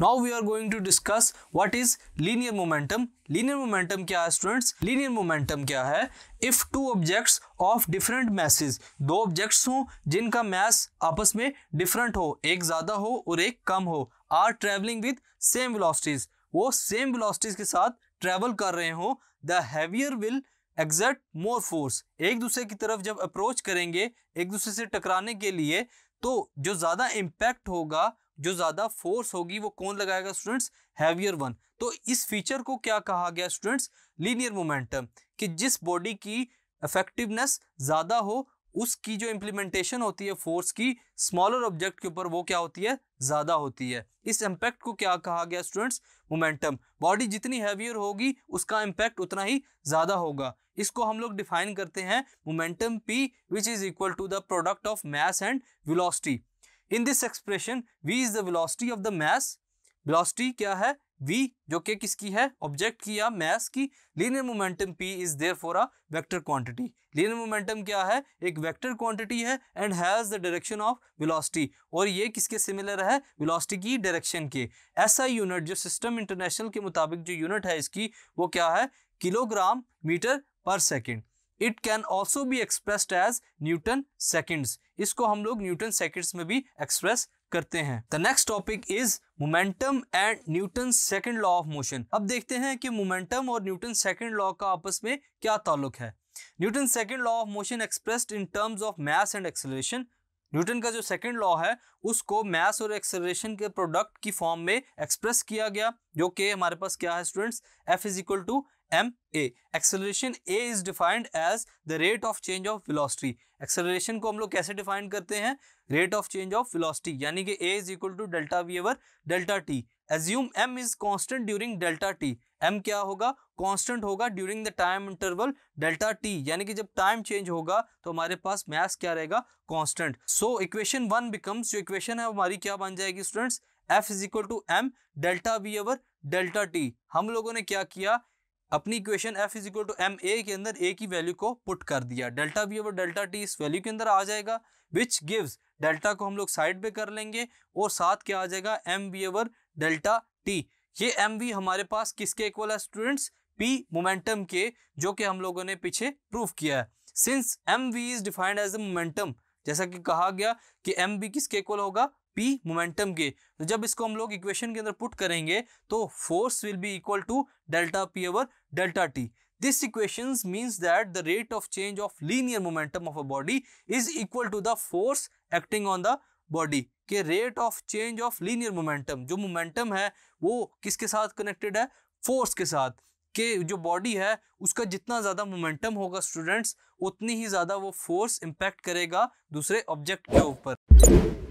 now we are going to discuss what is linear momentum linear momentum क्या है students linear momentum क्या है if two objects of different masses दो objects हों जिनका mess आपस में डिफरेंट हो एक ज्यादा हो और एक कम हो are travelling with same velocities वो सेम वेलोसिटीज के साथ ट्रेवल कर रहे हो the heavier will exert more force एक दूसरे की तरफ जब अप्रोच करेंगे एक दूसरे से टकराने के लिए तो जो ज़्यादा इम्पैक्ट होगा जो ज़्यादा फोर्स होगी वो कौन लगाएगा स्टूडेंट्स हैवियर वन तो इस फीचर को क्या कहा गया स्टूडेंट्स लीनियर मोमेंटम कि जिस बॉडी की इफेक्टिवनेस ज़्यादा हो उसकी जो इम्प्लीमेंटेशन होती है फोर्स की स्मॉलर ऑब्जेक्ट के ऊपर वो क्या होती है ज़्यादा होती है इस इम्पैक्ट को क्या कहा गया स्टूडेंट्स मोमेंटम बॉडी जितनी हैवियर होगी उसका इम्पैक्ट उतना ही ज़्यादा होगा इसको हम लोग डिफाइन करते हैं momentum P which is equal to the product of mass and velocity in this expression V is the velocity of the mass velocity क्या है वी जो कि किसकी है ऑब्जेक्ट की या मैस की linear momentum P is therefore a vector quantity linear momentum क्या है एक वेक्टर क्वांटिटी है and has the direction of velocity और ये किसके सिमिलर है वेलोसिटी की डायरेक्शन के ऐसा यूनिट जो सिस्टम इंटरनेशनल के मुताबिक जो यूनिट है इसकी वो क्या है kilogram metre per second it can also be expressed as newton seconds इसको हम लोग न्यूटन सेकेंड्स में भी एक्सप्रेस करते हैं the next topic is momentum and Newton second law of motion अब देखते हैं कि मोमेंटम और न्यूटन सेकेंड लॉ का आपस में क्या ताल्लुक है Newton second law of motion expressed in terms of mass and acceleration Newton का जो सेकंड लॉ है उसको मैथ और एक्सलेशन के प्रोडक्ट की फॉर्म में एक्सप्रेस किया गया जो कि हमारे पास क्या है students F is equal to M A acceleration A is defined as the rate of change of velocity acceleration को हम लोग कैसे डिफाइन करते हैं rate of change of velocity यानी कि A is equal to delta V over delta T assume M is constant during delta T M क्या होगा कांस्टेंट होगा during the time interval delta T यानी कि जब टाइम चेंज होगा तो हमारे पास मैस क्या रहेगा constant so equation one becomes जो इक्वेशन है हमारी क्या बन जाएगी students F is equal to M delta V over delta T हम लोगों ने क्या किया अपनी equation F is equal to M A के अंदर ए की वैल्यू को पुट कर दिया delta V over delta T इस वैल्यू के अंदर आ जाएगा विच गिव्स डेल्टा को हम लोग साइड पे कर लेंगे और साथ क्या आ जाएगा M V over delta T ये एम बी हमारे पास किसके इक्वल है स्टूडेंट्स पी मोमेंटम के जो कि हम लोगों ने पीछे प्रूव किया है since M V is defined as a momentum जैसा कि कहा गया कि एम बी किसके इक्वल होगा पी मोमेंटम के तो जब इसको हम लोग इक्वेशन के अंदर पुट करेंगे तो force will be equal to delta P over delta T this equation means that the rate of change of linear momentum of a body is equal to the force acting on the body के rate of change of linear momentum जो momentum है वो किसके साथ connected है force के साथ के जो बॉडी है उसका जितना ज्यादा मोमेंटम होगा स्टूडेंट्स उतनी ही ज्यादा वो फोर्स इंपैक्ट करेगा दूसरे ऑब्जेक्ट के ऊपर